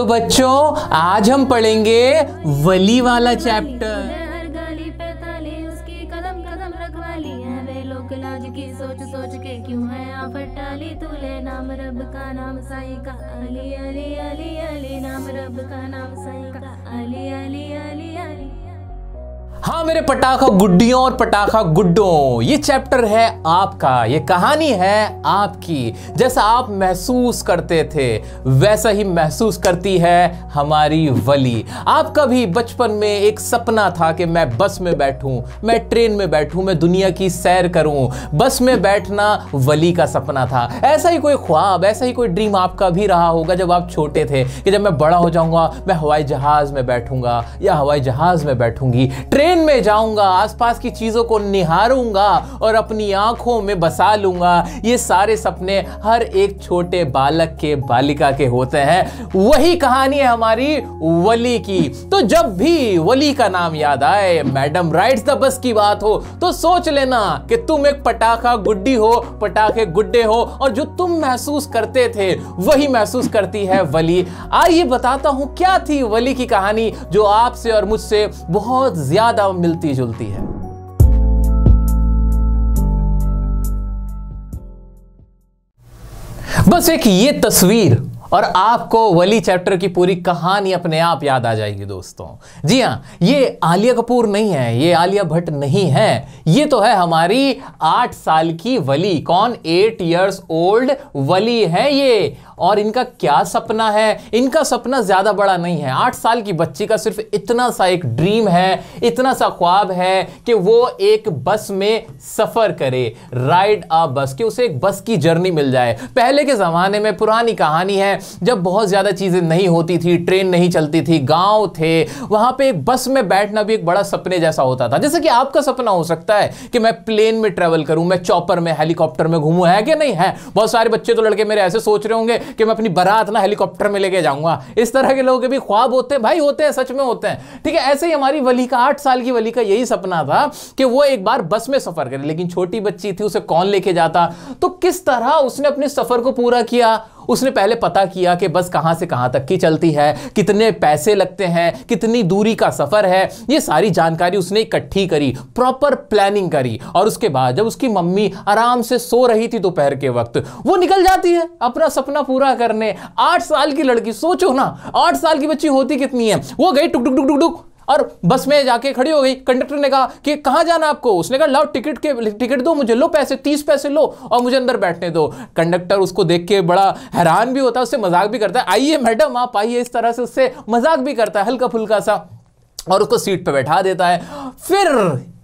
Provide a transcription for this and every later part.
तो बच्चों आज हम पढ़ेंगे वली वाला चैप्टर गाली सोच सोच के क्यों है आफर टाली तू ले नाम रब का नाम साई का अली अली अली अली नाम रब का नाम साई का अली अली अली हाँ मेरे पटाखा गुड्डियों और पटाखा गुड्डों ये चैप्टर है आपका ये कहानी है आपकी जैसा आप महसूस करते थे वैसा ही महसूस करती है हमारी वली आपका भी बचपन में एक सपना था कि मैं बस में बैठूं मैं ट्रेन में बैठूं मैं दुनिया की सैर करूं बस में बैठना वली का सपना था ऐसा ही कोई ख्वाब ऐसा ही कोई ड्रीम आपका भी रहा होगा जब आप छोटे थे कि जब मैं बड़ा हो जाऊंगा मैं हवाई जहाज़ में बैठूंगा या हवाई जहाज़ में बैठूंगी ट्रेन किचन में जाऊंगा आसपास की चीज़ों को निहारूंगा और अपनी आंखों में बसा लूंगा ये सारे सपने हर एक छोटे बालक के बालिका के होते हैं वही कहानी है हमारी वली की तो जब भी वली का नाम याद आए मैडम राइट्स द बस की बात हो तो सोच लेना कि तुम एक पटाखा गुड्डी हो पटाखे गुड्डे हो और जो तुम महसूस करते थे वही महसूस करती है वली आइए बताता हूं क्या थी वली की कहानी जो आपसे और मुझसे बहुत ज्यादा भाव मिलती जुलती है बस एक ये तस्वीर और आपको वली चैप्टर की पूरी कहानी अपने आप याद आ जाएगी दोस्तों जी हाँ ये आलिया कपूर नहीं है ये आलिया भट्ट नहीं है ये तो है हमारी आठ साल की वली कौन एट ईयर्स ओल्ड वली है ये और इनका क्या सपना है इनका सपना ज़्यादा बड़ा नहीं है आठ साल की बच्ची का सिर्फ इतना सा एक ड्रीम है इतना सा ख्वाब है कि वो एक बस में सफ़र करे राइड अ बस कि उसे एक बस की जर्नी मिल जाए पहले के ज़माने में पुरानी कहानी है जब बहुत ज़्यादा चीज़ें नहीं होती थी ट्रेन नहीं चलती थी गांव थे वहाँ पर बस में बैठना भी एक बड़ा सपने जैसा होता था जैसे कि आपका सपना हो सकता है कि मैं प्लेन में ट्रेवल करूं मैं चॉपर में हेलीकॉप्टर में घूमू है कि नहीं है बहुत सारे बच्चे तो लड़के मेरे ऐसे सोच रहे होंगे कि मैं अपनी बारात ना हेलीकॉप्टर में लेके जाऊंगा इस तरह के लोगों के भी ख्वाब होते हैं भाई होते हैं सच में होते हैं ठीक है ऐसे ही हमारी वली का आठ साल की वली का यही सपना था कि वो एक बार बस में सफर करे लेकिन छोटी बच्ची थी उसे कौन लेके जाता तो किस तरह उसने अपने सफर को पूरा किया उसने पहले पता किया कि बस कहाँ से कहाँ तक की चलती है कितने पैसे लगते हैं कितनी दूरी का सफ़र है ये सारी जानकारी उसने इकट्ठी करी प्रॉपर प्लानिंग करी और उसके बाद जब उसकी मम्मी आराम से सो रही थी दोपहर के वक्त वो निकल जाती है अपना सपना पूरा करने आठ साल की लड़की सोचो ना आठ साल की बच्ची होती कितनी है वो गई टुक टुक टुक टुक टुक और बस में जाके खड़ी हो गई कंडक्टर ने कहा कि कहां जाना आपको उसने कहा लाओ टिकट के टिकट दो मुझे लो पैसे तीस पैसे लो और मुझे अंदर बैठने दो कंडक्टर उसको देख के बड़ा हैरान भी होता है उससे मजाक भी करता है आइए मैडम आप आइए इस तरह से उससे मजाक भी करता है हल्का फुल्का सा और उसको सीट पर बैठा देता है फिर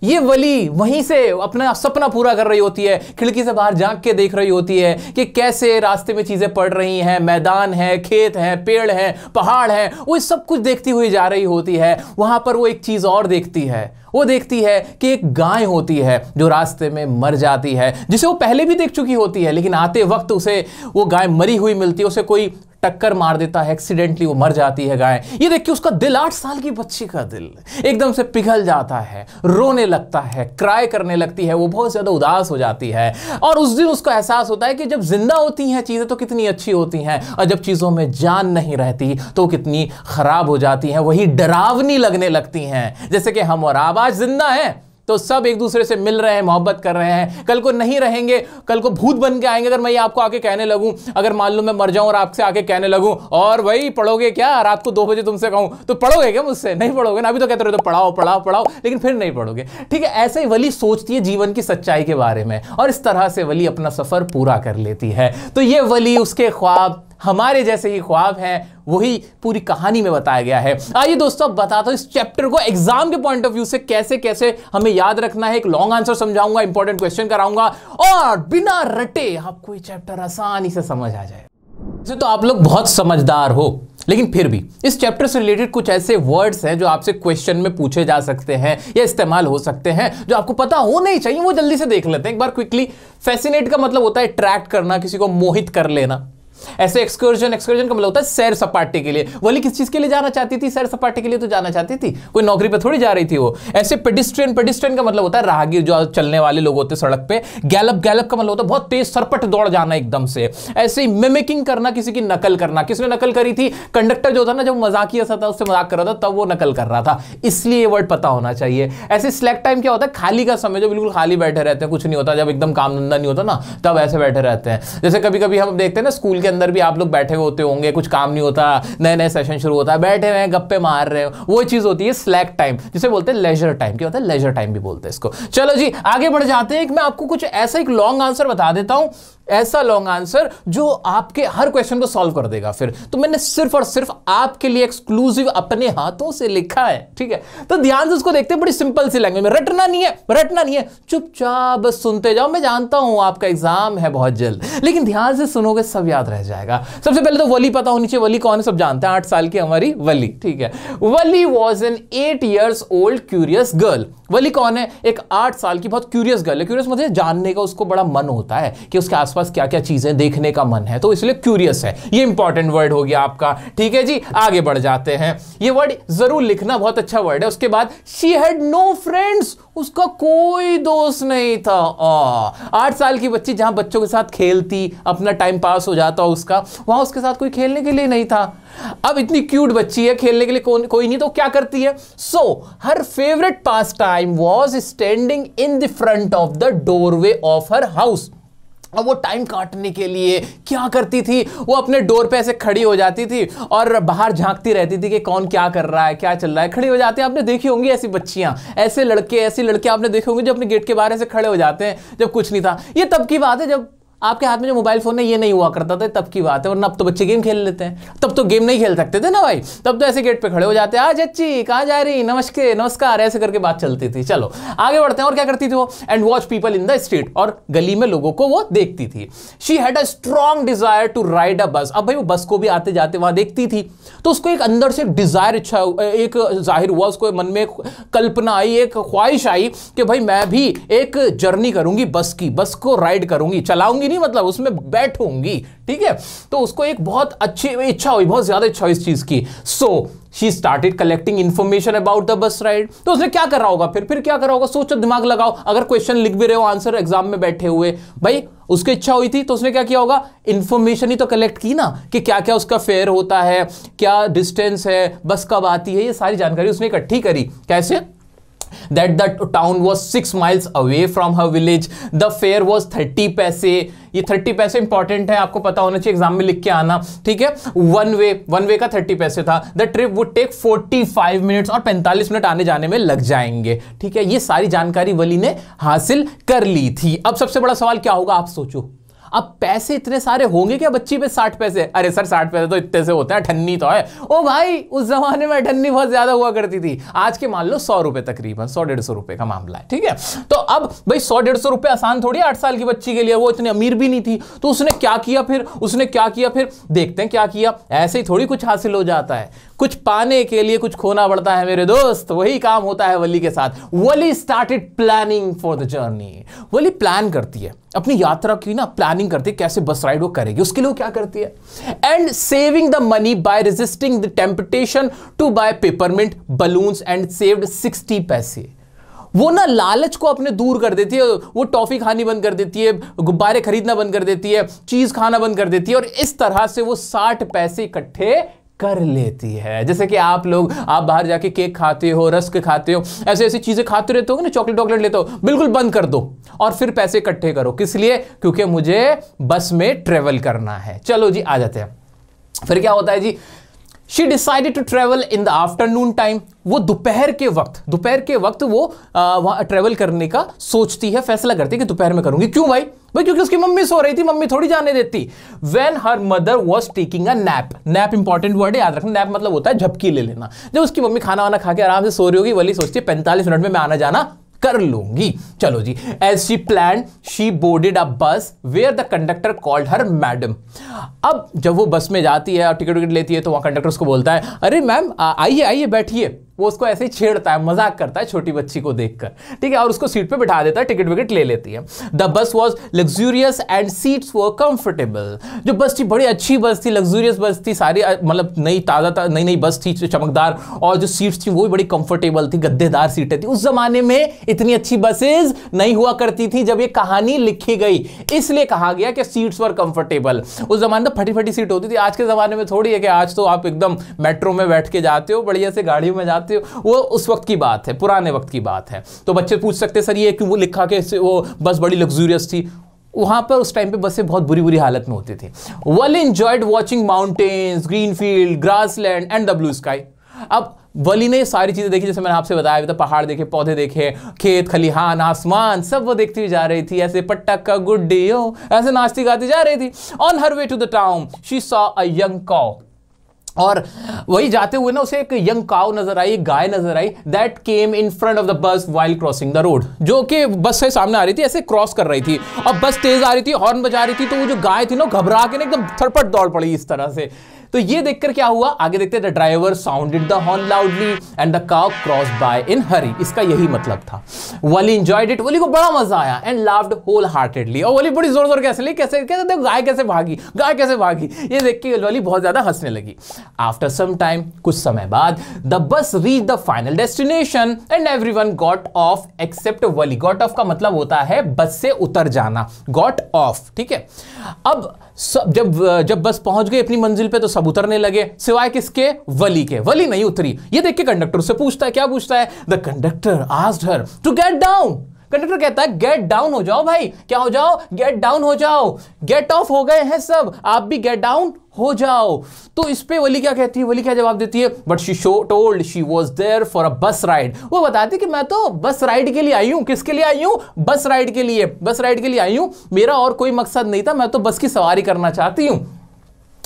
ये वली वहीं से अपना सपना पूरा कर रही होती है खिड़की से बाहर झांक के देख रही होती है कि कैसे रास्ते में चीज़ें पड़ रही हैं मैदान है खेत है पेड़ है पहाड़ है वो सब कुछ देखती हुई जा रही होती है वहाँ पर वो एक चीज़ और देखती है वो देखती है कि एक गाय होती है जो रास्ते में मर जाती है जिसे वो पहले भी देख चुकी होती है लेकिन आते वक्त उसे वो गाय मरी हुई मिलती है उसे कोई टक्कर मार देता है एक्सीडेंटली वो मर जाती है गाय ये देखिए उसका दिल आठ साल की बच्ची का दिल एकदम से पिघल जाता है रोने लगता है क्राई करने लगती है वो बहुत ज़्यादा उदास हो जाती है और उस दिन उसको एहसास होता है कि जब जिंदा होती हैं चीज़ें तो कितनी अच्छी होती हैं और जब चीज़ों में जान नहीं रहती तो कितनी ख़राब हो जाती है वही डरावनी लगने लगती हैं जैसे कि हम और आप आज जिंदा हैं तो सब एक दूसरे से मिल रहे हैं मोहब्बत कर रहे हैं कल को नहीं रहेंगे कल को भूत बन के आएंगे अगर मैं आपको आके कहने लगूँ अगर मान लो मैं मर जाऊँ और आपसे आके कहने लगूँ और वही पढ़ोगे क्या रात को दो बजे तुमसे कहूँ तो पढ़ोगे क्या मुझसे नहीं पढ़ोगे ना अभी तो कहते रहे तो पढ़ाओ पढ़ाओ पढ़ाओ लेकिन फिर नहीं पढ़ोगे ठीक है ऐसे ही वली सोचती है जीवन की सच्चाई के बारे में और इस तरह से वली अपना सफ़र पूरा कर लेती है तो ये वली उसके ख्वाब हमारे जैसे ही ख्वाब हैं वही पूरी कहानी में बताया गया है आइए दोस्तों बताता हूँ इस चैप्टर को एग्जाम के पॉइंट ऑफ व्यू से कैसे कैसे हमें याद रखना है एक लॉन्ग आंसर समझाऊंगा इंपॉर्टेंट क्वेश्चन कराऊंगा और बिना रटे आपको ये चैप्टर आसानी से समझ आ जाए तो आप लोग बहुत समझदार हो लेकिन फिर भी इस चैप्टर से रिलेटेड कुछ ऐसे वर्ड्स हैं जो आपसे क्वेश्चन में पूछे जा सकते हैं या इस्तेमाल हो सकते हैं जो आपको पता हो नहीं चाहिए वो जल्दी से देख लेते हैं एक बार क्विकली फैसिनेट का मतलब होता है अट्रैक्ट करना किसी को मोहित कर लेना ऐसे एक्सकर्जन एक्सकर्जन का मतलब होता है सैर सपाटे के लिए वो किस चीज के लिए जाना चाहती थी सैर सपाटे के लिए तो जाना चाहती थी कोई नौकरी पर थोड़ी जा रही थी वो ऐसे पेडिस्ट्रेन पेडिस्ट्रेन का मतलब होता है राहगीर जो चलने वाले लोग होते सड़क पर गैलप गैलप का मतलब होता है बहुत तेज सरपट दौड़ जाना एकदम से ऐसे ही मिमिकिंग करना किसी की नकल करना किसने नकल करी थी कंडक्टर जो था ना जब मजाकिया सा था उससे मजाक कर रहा था तब वो नकल कर रहा था इसलिए ये वर्ड पता होना चाहिए ऐसे स्लैक टाइम क्या होता है खाली का समय जो बिल्कुल खाली बैठे रहते हैं कुछ नहीं होता जब एकदम काम धंधा नहीं होता ना तब ऐसे बैठे रहते हैं जैसे कभी कभी हम देखते हैं ना स्कूल के अंदर भी आप लोग बैठे होते होंगे कुछ काम नहीं होता नए नए सेशन शुरू होता है बैठे हुए हैं गप्पे मार रहे हो वो चीज़ होती है स्लैक टाइम जिसे बोलते हैं लेजर टाइम क्या होता है लेजर टाइम भी बोलते हैं इसको चलो जी आगे बढ़ जाते हैं मैं आपको कुछ ऐसा एक लॉन्ग आंसर बता देता हूं ऐसा लॉन्ग आंसर जो आपके हर क्वेश्चन को सॉल्व कर देगा फिर तो मैंने सिर्फ और सिर्फ आपके लिए एक्सक्लूसिव अपने हाथों से लिखा है ठीक है तो ध्यान से उसको देखते हैं बड़ी सिंपल सी लैंग्वेज में रटना नहीं है रटना नहीं है चुपचाप बस सुनते जाओ मैं जानता हूं आपका एग्जाम है बहुत जल्द लेकिन ध्यान से सुनोगे सब याद रहे रह जाएगा सबसे पहले तो वली पता होनी चाहिए वली कौन है सब जानते हैं आठ साल की हमारी वली ठीक है Valli was an eight years old curious girl Valli कौन है एक आठ साल की बहुत क्यूरियस गर्ल है क्यूरियस मतलब जानने का उसको बड़ा मन होता है कि उसके आसपास क्या क्या चीज़ें देखने का मन है तो इसलिए क्यूरियस है ये इंपॉर्टेंट वर्ड हो गया आपका ठीक है जी आगे बढ़ जाते हैं ये वर्ड जरूर लिखना बहुत अच्छा वर्ड है उसके बाद शी हैड नो फ्रेंड्स उसका कोई दोस्त नहीं था आठ साल की बच्ची जहां बच्चों के साथ खेलती अपना टाइम पास हो जाता उसका वहां उसके साथ कोई खेलने के लिए नहीं था अब इतनी क्यूट बच्ची है खेलने के लिए को, कोई नहीं तो क्या करती है so her favourite pastime was standing in the front of the doorway of her house वो टाइम काटने के लिए क्या करती थी वो अपने डोर पे ऐसे खड़ी हो जाती थी और बाहर झांकती रहती थी कि कौन क्या कर रहा है क्या चल रहा है खड़ी हो जाती है आपने देखी होंगी ऐसी बच्चियां ऐसे लड़के ऐसी लड़के आपने देखी होंगी जो अपने गेट के बाहर ऐसे खड़े हो जाते हैं जब कुछ नहीं था ये तब की बात है जब आपके हाथ में जो मोबाइल फ़ोन है ये नहीं हुआ करता था तब की बात है वरना अब तो बच्चे गेम खेल लेते हैं तब तो गेम नहीं खेल सकते थे ना भाई तब तो ऐसे गेट पे खड़े हो जाते आज अच्छी कहाँ जा रही नमस्ते नमस्कार ऐसे करके बात चलती थी चलो आगे बढ़ते हैं और क्या करती थी वो and watch people in the street और गली में लोगों को वो देखती थी she had a strong desire to ride a bus अब भाई वो बस को भी आते जाते वहां देखती थी तो उसको एक अंदर से डिजायर इच्छा एक जाहिर हुआ उसको मन में कल्पना आई एक ख्वाहिश आई कि भाई मैं भी एक जर्नी करूंगी बस की बस को राइड करूंगी चलाऊंगी होंगी नहीं मतलब उसमें बैठूंगी ठीक है तो उसको एक बहुत अच्छी इच्छा हुई बहुत ज़्यादा इच्छा हुई इस चीज़ की so she started collecting information about the bus ride तो उसने क्या कर रहा होगा फिर फिर क्या कर रहा होगा सोचो दिमाग लगाओ अगर क्वेश्चन लिख भी रहे हो आंसर एग्जाम में बैठे हुए भाई उसकी इच्छा हुई थी तो उसने क्या किया होगा इन्फॉर्मेशन ही तो कलेक्ट की ना कि क्या क्या उसका फेयर होता है क्या डिस्टेंस है बस कब आती है ये सारी जानकारी उसने इकट्ठी करी कैसे that the town was six miles away from her village the fare was 30 पैसे ये थर्टी पैसे इंपॉर्टेंट है आपको पता होना चाहिए एग्जाम में लिख के आना ठीक है वन वे वन वे का थर्टी पैसे था the trip would take forty five minutes और पैंतालीस मिनट आने जाने में लग जाएंगे ठीक है ये सारी जानकारी वली ने हासिल कर ली थी अब सबसे बड़ा सवाल क्या होगा आप सोचो अब पैसे इतने सारे होंगे क्या बच्ची पे साठ पैसे अरे सर साठ पैसे तो इतने से होते हैं अठन्नी तो है ओ भाई उस जमाने में अठन्नी बहुत ज्यादा हुआ करती थी आज के मान लो सौ रुपए तकरीबन सौ डेढ़ सौ रुपए का मामला है ठीक है तो अब भाई सौ डेढ़ सौ रुपए आसान थोड़ी आठ साल की बच्ची के लिए वो इतनी अमीर भी नहीं थी तो उसने क्या किया फिर उसने क्या किया फिर देखते हैं क्या किया ऐसे ही थोड़ी कुछ हासिल हो जाता है कुछ पाने के लिए कुछ खोना पड़ता है मेरे दोस्त वही काम होता है वली के साथ Valli started planning for the journey Valli plan करती है अपनी यात्रा की ना प्लानिंग करती है कैसे बस राइड वो करेगी उसके लिए वो क्या करती है and saving the money by resisting the temptation to buy peppermint balloons and saved sixty पैसे वो ना लालच को अपने दूर कर देती है वो टॉफ़ी खानी बंद कर देती है गुब्बारे खरीदना बंद कर देती है चीज़ खाना बंद कर देती है और इस तरह से वो साठ पैसे इकट्ठे कर लेती है जैसे कि आप लोग आप बाहर जाके केक खाते हो रस्क खाते हो ऐसे ऐसी चीज़ें खाते रहते हो ना चॉकलेट वॉकलेट लेते हो बिल्कुल बंद कर दो और फिर पैसे इकट्ठे करो किस लिए क्योंकि मुझे बस में ट्रेवल करना है चलो जी आ जाते हैं फिर क्या होता है जी She decided to travel in the afternoon time वो दोपहर के वक्त दोपहर के वक्त वो वहाँ ट्रेवल करने का सोचती है फैसला करती है कि दोपहर में करूंगी क्यों भाई भाई क्योंकि उसकी मम्मी सो रही थी मम्मी थोड़ी जाने देती when her mother was taking a nap nap important word है याद रखना नैप मतलब होता है झपकी ले लेना जब उसकी मम्मी खाना वाना खा के आराम से सो रही होगी वाली सोचती है पैंतालीस मिनट में मैं आना जाना कर लूंगी चलो जी as she plan she boarded a bus where the conductor called her madam अब जब वो बस में जाती है और टिकट विकट लेती है तो वहां कंडक्टर उसको बोलता है अरे मैम आइए आइए बैठिए वो उसको ऐसे ही छेड़ता है मजाक करता है छोटी बच्ची को देखकर ठीक है और उसको सीट पे बिठा देता है टिकट विकेट ले लेती है the bus was luxurious and seats वो कंफर्टेबल जो बस थी बड़ी अच्छी बस थी लग्जूरियस बस थी सारी मतलब नई ताज़ा नई नई बस थी चमकदार और जो सीट्स थी वो भी बड़ी कंफर्टेबल थी गद्देदार सीटें थी उस जमाने में इतनी अच्छी बसेज नहीं हुआ करती थी जब ये कहानी लिखी गई इसलिए कहा गया कि सीट्स वर कंफर्टेबल उस जमाने में फटी फटी सीट होती थी आज के ज़माने में थोड़ी है कि आज तो आप एकदम मेट्रो में बैठ के जाते हो बढ़िया से गाड़ियों में जाते बात वो उस वक्त की बात है पुराने वक्त की बात है तो बच्चे पूछ सकते सर ये क्यों लिखा के वो बस बड़ी लग्जूरियस थी वहाँ पर उस टाइम पे बसें बहुत बुरी बुरी हालत में होती थी well enjoyed watching mountains green field grassland and the blue sky अब वली ने सारी चीज़ें देखी जैसे मैंने आपसे बताया भी था पहाड़ देखे पौधे देखे खेत खलिहान आसमान सब वो देखती हुई जा रही थी ऐसे पट्टक का गुड डे ऐसे नाचती गाती जा रही थी on her way to the town she saw a young cow और वही जाते हुए ना उसे एक यंग काउ नजर आई गाय नजर आई that came in front of the bus while crossing the road जो कि बस से सामने आ रही थी ऐसे क्रॉस कर रही थी और बस तेज आ रही थी हॉर्न बजा रही थी तो वो जो गाय थी ना घबरा के ना एकदम थरपट दौड़ पड़ी इस तरह से तो ये देखकर क्या हुआ आगे देखते the driver sounded the horn loudly and the car cross by in hurry इसका यही मतलब था वली इंजॉयड इट वली को बड़ा मजा आया एंड लाव्ड होल हार्टेडली और वली बड़ी जोर जोर कैसे ली कैसे कैसे देखो गाय कैसे भागी गाय कैसे भागी ये देख के वली बहुत ज्यादा हंसने लगी आफ्टर सम टाइम कुछ समय बाद the bus reach the final destination and everyone got off except Valli got off का मतलब होता है बस से उतर जाना गॉट ऑफ ठीक है अब सब जब जब बस पहुंच गई अपनी मंजिल पे तो सब उतरने लगे सिवाय किसके वली के वली नहीं उतरी ये देख के कंडक्टर से पूछता है क्या पूछता है the conductor asked her to get down conductor कहता है गेट डाउन हो जाओ भाई क्या हो जाओ गेट डाउन हो जाओ गेट ऑफ हो गए हैं सब आप भी गेट डाउन हो जाओ तो इस पे वली क्या कहती है वली क्या जवाब देती है but she so told she was there for a bus ride वो बताती कि मैं तो बस राइड के लिए आई हूं किसके लिए आई हूं बस राइड के लिए बस राइड के लिए आई हूं मेरा और कोई मकसद नहीं था मैं तो बस की सवारी करना चाहती हूँ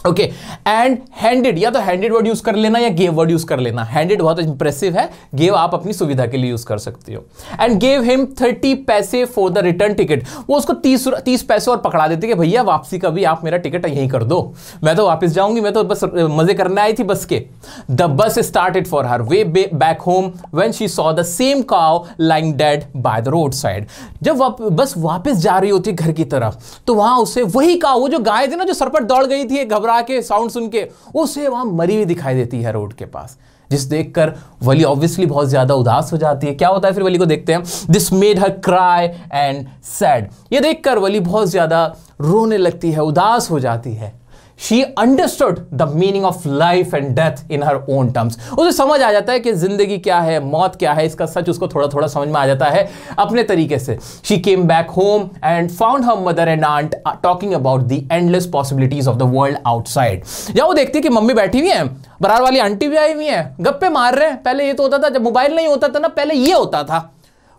ओके एंड हैंडेड या तो हैंडेड वर्ड यूज कर लेना या गेव वर्ड यूज कर लेना हैंडेड बहुत इंप्रेसिव है गेव आप अपनी सुविधा के लिए यूज कर सकते हो एंड गेव हिम थर्टी पैसे फॉर द रिटर्न टिकट वो उसको तीस तीस पैसे और पकड़ा देते कि भैया वापसी का भी आप मेरा टिकट यहीं कर दो मैं तो वापस जाऊंगी मैं तो बस मजे करने आई थी बस के the bus started for her way back home when she saw the same cow lying dead by the road side जब वाप, बस वापस जा रही होती घर की तरफ तो वहां उसे वही काव जो गाय थी ना जो सरपट दौड़ गई थी घबरा घबरा के साउंड सुन के उसे वहां मरी हुई दिखाई देती है रोड के पास जिस देखकर वली ऑब्वियसली बहुत ज़्यादा उदास हो जाती है क्या होता है फिर वली को देखते हैं this made her cry and sad ये देखकर वली बहुत ज़्यादा रोने लगती है उदास हो जाती है she understood the meaning of life and death in her own terms उसे समझ आ जाता है कि जिंदगी क्या है मौत क्या है इसका सच उसको थोड़ा थोड़ा समझ में आ जाता है अपने तरीके से she came back home and found her mother and aunt talking about the endless possibilities of the world outside जब वो देखती है कि मम्मी बैठी हुई है बरार वाली आंटी भी आई हुई है गप्पे मार रहे हैं पहले ये तो होता था जब मोबाइल नहीं होता था ना पहले ये होता था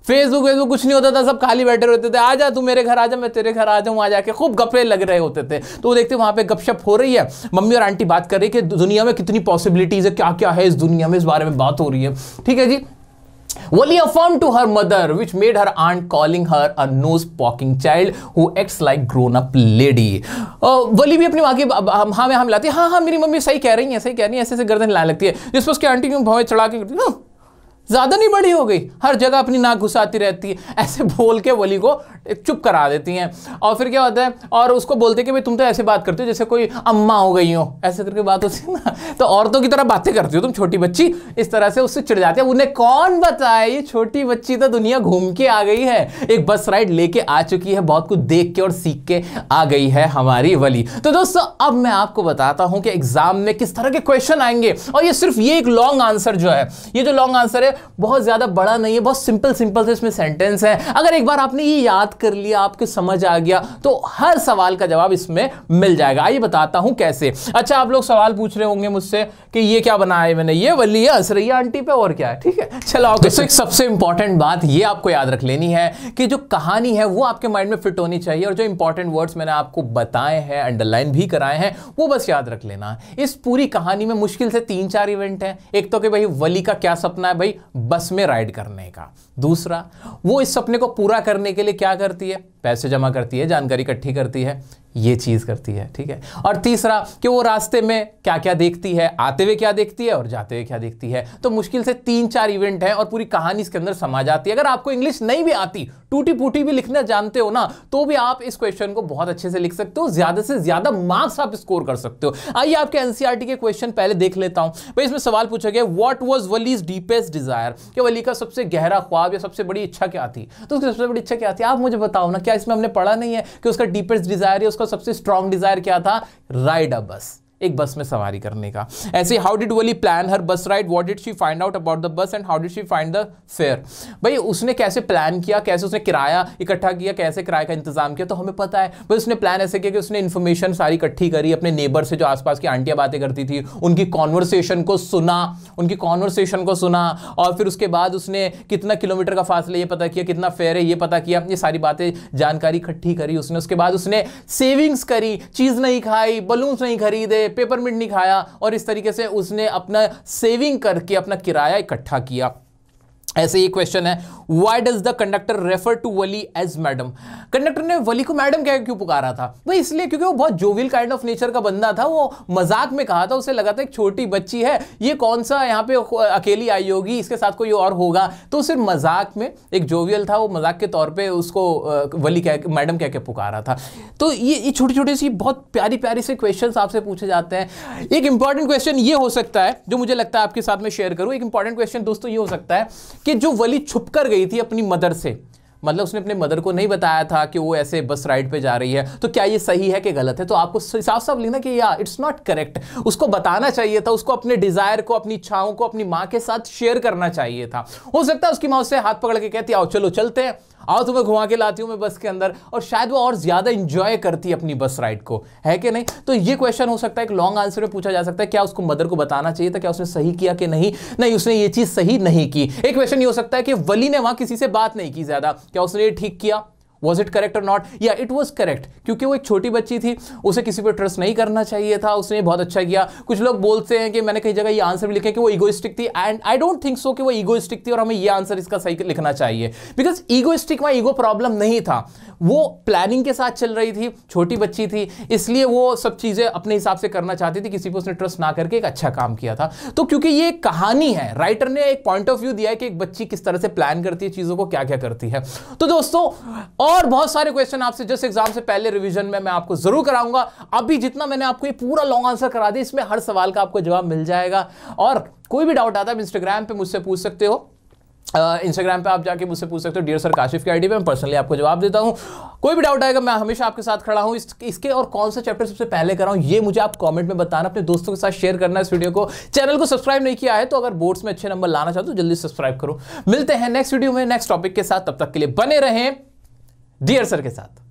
फेसबुक वेसबुक कुछ नहीं होता था सब खाली बैठे रहते थे आ जा तू मेरे घर आ जा मैं तेरे घर आ जाऊँ आ जाके खूब गप्पे लग रहे होते थे तो वो देखते वहाँ पे गपशप हो रही है मम्मी और आंटी बात कर रही है कि दुनिया में कितनी पॉसिबिलिटीज़ है क्या क्या है इस दुनिया में इस बारे में बात हो रही है ठीक है जी Wally affirmed to her mother, which made her aunt calling her a nose poking child who acts like grown up lady. Uh, वली भी अपनी माँ की हाँ मैं हम लाती हाँ हाँ मेरी मम्मी सही कह रही है सही कह रही है ऐसे ऐसे गर्दन ला लगती है जिस पर उसकी आंटी क्यों भावे चढ़ा के हाँ, ज़्यादा नहीं बड़ी हो गई हर जगह अपनी नाक घुसाती रहती है ऐसे बोल के वली को चुप करा देती हैं और फिर क्या होता है और उसको बोलते कि भाई तुम तो ऐसे बात करते हो जैसे कोई अम्मा हो गई हो ऐसे करके बात होती है ना तो औरतों की तरह बातें करती हो तुम छोटी बच्ची इस तरह से उससे चिड़ जाती है उन्हें कौन बताया ये छोटी बच्ची तो दुनिया घूम के आ गई है एक बस राइड लेके आ चुकी है बहुत कुछ देख के और सीख के आ गई है हमारी वली तो दोस्तों अब मैं आपको बताता हूँ कि एग्जाम में किस तरह के क्वेश्चन आएंगे और ये सिर्फ ये एक लॉन्ग आंसर जो है ये जो लॉन्ग आंसर है बहुत ज़्यादा बड़ा नहीं है बहुत सिंपल सिंपल से इसमें सेंटेंस है अगर एक बार आपने ये याद कर लिया आपको समझ आ गया तो हर सवाल का जवाब इसमें मिल जाएगा आइए बताता हूं कैसे अच्छा आप लोग सवाल पूछ रहे होंगे मुझसे कि ये क्या बनाया है मैंने ये वली हंस रही है आंटी पे और क्या है ठीक है चलो आओ दोस्तों एक सबसे इंपॉर्टेंट बात ये आपको याद रख लेनी है कि जो कहानी है वो आपके माइंड में फिट होनी चाहिए और जो इंपॉर्टेंट वर्ड्स मैंने आपको बताए हैं अंडरलाइन भी कराए हैं वो बस याद रख लेना इस पूरी कहानी में मुश्किल से तीन चार इवेंट हैं एक तो कि भाई वली का क्या सपना है भाई बस में राइड करने का दूसरा वो इस सपने को पूरा करने के लिए क्या करती है पैसे जमा करती है जानकारी इकट्ठी करती है ये चीज़ करती है ठीक है और तीसरा कि वो रास्ते में क्या क्या देखती है आते हुए क्या देखती है और जाते हुए क्या देखती है तो मुश्किल से तीन चार इवेंट है और पूरी कहानी इसके अंदर समा जाती है अगर आपको इंग्लिश नहीं भी आती टूटी फूटी भी लिखना जानते हो ना तो भी आप इस क्वेश्चन को बहुत अच्छे से लिख सकते हो ज़्यादा से ज़्यादा मार्क्स आप स्कोर कर सकते हो आइए आपके एनसीआरटी e के क्वेश्चन पहले देख लेता हूं भाई इसमें सवाल पूछा गया what was Valli's deepest desire कि वली का सबसे गहरा ख्वाब या सबसे बड़ी इच्छा क्या थी तो उसकी सबसे बड़ी इच्छा क्या थी आप मुझे बताओ ना क्या इसमें हमने पढ़ा नहीं है कि उसका डीपेस्ट डिजायर या उसका उसका सबसे स्ट्रॉन्ग डिजायर क्या था राइड अ बस एक बस में सवारी करने का ऐसे how did Valli plan her bus ride what did she find out about the bus and how did she find the fare भाई उसने कैसे प्लान किया कैसे उसने किराया इकट्ठा किया कैसे किराए का इंतजाम किया तो हमें पता है भाई उसने प्लान ऐसे किया कि उसने इन्फॉर्मेशन सारी इकट्ठी करी अपने नेबर से जो आसपास की आंटियाँ बातें करती थी उनकी कॉन्वर्सेशन को सुना उनकी कॉन्वर्सेशन को सुना और फिर उसके बाद उसने कितना किलोमीटर का फासला ये पता किया कितना फेयर है ये पता किया ये सारी बातें जानकारी इकट्ठी करी उसने उसके बाद उसने सेविंग्स करी चीज़ नहीं खाई बलून्स नहीं खरीदे मिट नहीं खाया और इस तरीके से उसने अपना सेविंग करके अपना किराया इकट्ठा किया ऐसे ही क्वेश्चन है why does the conductor refer to Valli as madam conductor ने वली को मैडम क्या क्यों पुकारा था वो इसलिए क्योंकि वो बहुत जोविल काइंड ऑफ नेचर का बंदा था वो मजाक में कहा था उसे लगा था एक छोटी बच्ची है ये कौन सा यहाँ पे अकेली आई होगी इसके साथ कोई और होगा तो सिर्फ मजाक में एक जोवियल था वो मजाक के तौर पर उसको वली कह मैडम कह के पुकारा था तो ये ये छोटी छोटी सी बहुत प्यारी प्यारी से क्वेश्चन आपसे पूछे जाते हैं एक इंपॉर्टेंट क्वेश्चन ये हो सकता है जो मुझे लगता है आपके साथ में शेयर करूँ एक इंपॉर्टेंट क्वेश्चन दोस्तों ये हो सकता है कि जो वली छुप कर गई थी अपनी मदर से मतलब उसने अपने मदर को नहीं बताया था कि वो ऐसे बस राइड पे जा रही है तो क्या ये सही है कि गलत है तो आपको साफ साफ लिखना कि या इट्स नॉट करेक्ट उसको बताना चाहिए था उसको अपने डिज़ायर को अपनी इच्छाओं को अपनी माँ के साथ शेयर करना चाहिए था हो सकता है उसकी माँ उससे हाथ पकड़ के कहती आओ चलो चलते हैं आओ तुम्हें घुमा के लाती हूँ मैं बस के अंदर और शायद वो और ज़्यादा इंजॉय करती है अपनी बस राइड को है कि नहीं तो ये क्वेश्चन हो सकता है एक लॉन्ग आंसर में पूछा जा सकता है क्या उसको मदर को बताना चाहिए था क्या उसने सही किया कि नहीं नहीं उसने ये चीज़ सही नहीं की एक क्वेश्चन ये हो सकता है कि वली ने वहाँ किसी से बात नहीं की ज़्यादा क्या उसने ये ठीक किया वॉज इट करेक्ट और नॉट या इट वॉज करेक्ट क्योंकि वो एक छोटी बच्ची थी उसे किसी पर ट्रस्ट नहीं करना चाहिए था उसने बहुत अच्छा किया कुछ लोग बोलते हैं कि मैंने कई जगह ये आंसर भी लिखे कि वो इगोइस्टिक थी and I don't think so कि वो इगोइस्टिक थी और हमें ये आंसर इसका सही लिखना चाहिए बिकॉज ईगोइस्टिक में ईगो प्रॉब्लम नहीं था वो प्लानिंग के साथ चल रही थी छोटी बच्ची थी इसलिए वो सब चीज़ें अपने हिसाब से करना चाहती थी किसी पर उसने ट्रस्ट ना करके एक अच्छा काम किया था तो क्योंकि ये एक कहानी है राइटर ने एक पॉइंट ऑफ व्यू दिया है कि एक बच्ची किस तरह से प्लान करती है चीज़ों को क्या क्या करती है तो दोस्तों और बहुत सारे क्वेश्चन आपसे जस्ट एग्जाम से पहले रिवीजन में मैं आपको जरूर कराऊंगा अभी जितना मैंने आपको ये पूरा लॉन्ग आंसर करा दिया इसमें हर सवाल का आपको जवाब मिल जाएगा और कोई भी डाउट आता है इंस्टाग्राम पे मुझसे पूछ सकते हो इंस्टाग्राम uh, पे आप जाके मुझसे पूछ सकते हो डियर सर काशिफ की आईडी पे मैं पर्सनली आपको जवाब देता हूँ कोई भी डाउट आएगा मैं हमेशा आपके साथ खड़ा हूँ इस, इसके और कौन सा चैप्टर सबसे पहले कराऊँ ये मुझे आप कमेंट में बताना अपने दोस्तों के साथ शेयर करना इस वीडियो को चैनल को सब्सक्राइब नहीं किया है तो अगर बोर्ड्स में अच्छे नंबर लाना चाहते हो तो जल्दी सब्सक्राइब करो मिलते हैं नेक्स्ट वीडियो में नेक्स्ट टॉपिक के साथ तब तक के लिए बने रहें डियर सर के साथ